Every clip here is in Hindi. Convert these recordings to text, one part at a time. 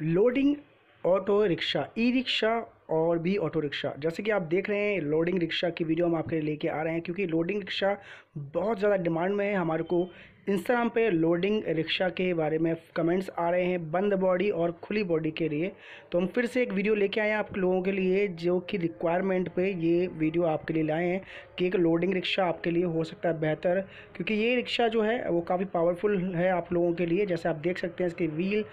loading auto rickshaw e rickshaw और भी ऑटो रिक्शा जैसे कि आप देख रहे हैं लोडिंग रिक्शा की वीडियो हम आपके लिए लेके आ रहे हैं क्योंकि लोडिंग रिक्शा बहुत ज़्यादा डिमांड में है हमारे को इंस्टाग्राम पे लोडिंग रिक्शा के बारे में कमेंट्स आ रहे हैं बंद बॉडी और खुली बॉडी के लिए तो हम फिर से एक वीडियो लेके आए हैं आप लोगों के लिए जो कि रिक्वायरमेंट पे ये वीडियो आपके लिए लाए हैं कि एक लोडिंग रिक्शा आपके लिए हो सकता है बेहतर क्योंकि ये रिक्शा जो है वो काफ़ी पावरफुल है आप लोगों के लिए जैसे आप देख सकते हैं इसके व्हील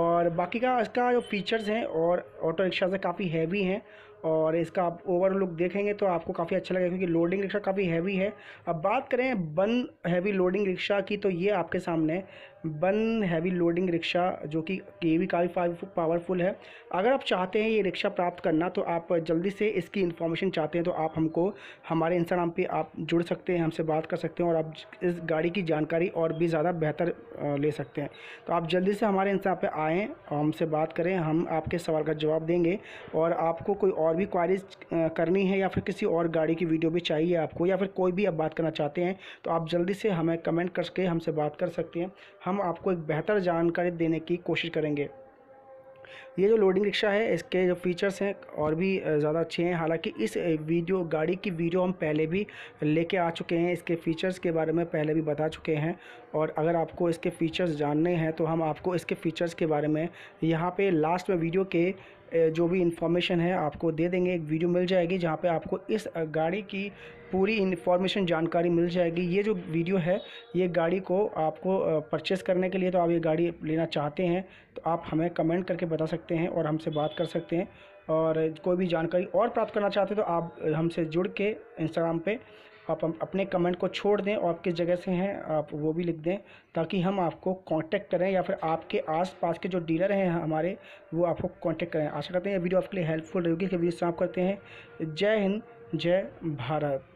और बाकी का इसका जो फीचर्स हैं और ऑटो रिक्शा से काफ़ी हैवी हैं और इसका आप ओवर लुक देखेंगे तो आपको काफ़ी अच्छा लगेगा क्योंकि लोडिंग रिक्शा काफ़ी हैवी है अब बात करें बन हैवी लोडिंग रिक्शा की तो ये आपके सामने वन हैवी लोडिंग रिक्शा जो कि ये भी काफ़ी पावरफुल है अगर आप चाहते हैं ये रिक्शा प्राप्त करना तो आप जल्दी से इसकी इन्फॉर्मेशन चाहते हैं तो आप हमको हमारे इंस्टाग्राम पे आप जुड़ सकते हैं हमसे बात कर सकते हैं और आप इस गाड़ी की जानकारी और भी ज़्यादा बेहतर ले सकते हैं तो आप जल्दी से हमारे इंस्टाग्राम पर आएँ और हमसे बात करें हम आपके सवाल का जवाब देंगे और आपको कोई और भी क्वारीज करनी है या फिर किसी और गाड़ी की वीडियो भी चाहिए आपको या फिर कोई भी आप बात करना चाहते हैं तो आप जल्दी से हमें कमेंट करके हमसे बात कर सकते हैं हम हम आपको एक बेहतर जानकारी देने की कोशिश करेंगे ये जो लोडिंग रिक्शा है इसके जो फीचर्स हैं और भी ज़्यादा अच्छे हैं हालांकि इस वीडियो गाड़ी की वीडियो हम पहले भी लेके आ चुके हैं इसके फीचर्स के बारे में पहले भी बता चुके हैं और अगर आपको इसके फीचर्स जानने हैं तो हम आपको इसके फीचर्स के बारे में यहाँ पे लास्ट में वीडियो के जो भी इन्फॉर्मेशन है आपको दे देंगे एक वीडियो मिल जाएगी जहाँ पे आपको इस गाड़ी की पूरी इन्फॉर्मेशन जानकारी मिल जाएगी ये जो वीडियो है ये गाड़ी को आपको परचेस करने के लिए तो आप ये गाड़ी लेना चाहते हैं तो आप हमें कमेंट करके बता सकते हैं और हमसे बात कर सकते हैं और कोई भी जानकारी और प्राप्त करना चाहते हैं तो आप हमसे जुड़ के इंस्टाग्राम पर आप अपने कमेंट को छोड़ दें और आप किस जगह से हैं आप वो भी लिख दें ताकि हम आपको कांटेक्ट करें या फिर आपके आसपास के जो डीलर हैं हमारे वो आपको कांटेक्ट करें आशा करते हैं ये वीडियो आपके लिए हेल्पफुल रहेगी इसके वीडियो साफ करते हैं जय हिंद जय भारत